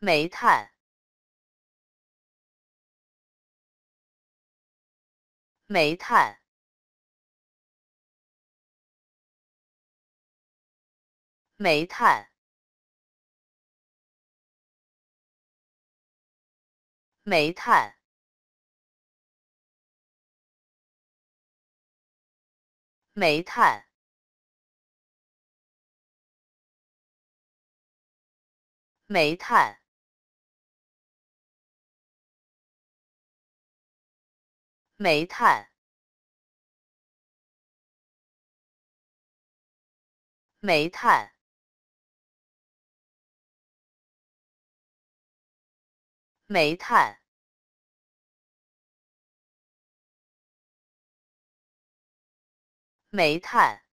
煤炭，煤炭，煤炭，煤炭，煤炭，煤炭。煤炭煤炭，煤炭，煤炭，煤炭。